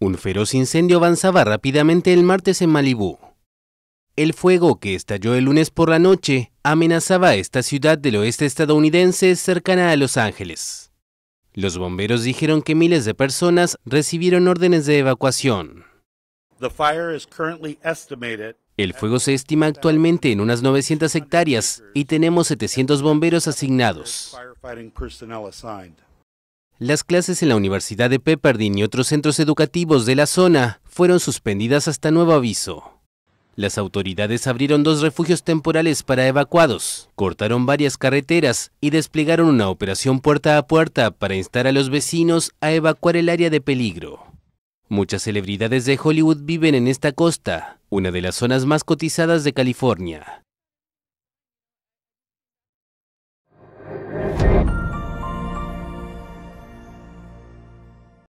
Un feroz incendio avanzaba rápidamente el martes en Malibú. El fuego que estalló el lunes por la noche amenazaba a esta ciudad del oeste estadounidense cercana a Los Ángeles. Los bomberos dijeron que miles de personas recibieron órdenes de evacuación. El fuego se estima actualmente en unas 900 hectáreas y tenemos 700 bomberos asignados. Las clases en la Universidad de Pepperdine y otros centros educativos de la zona fueron suspendidas hasta nuevo aviso. Las autoridades abrieron dos refugios temporales para evacuados, cortaron varias carreteras y desplegaron una operación puerta a puerta para instar a los vecinos a evacuar el área de peligro. Muchas celebridades de Hollywood viven en esta costa, una de las zonas más cotizadas de California.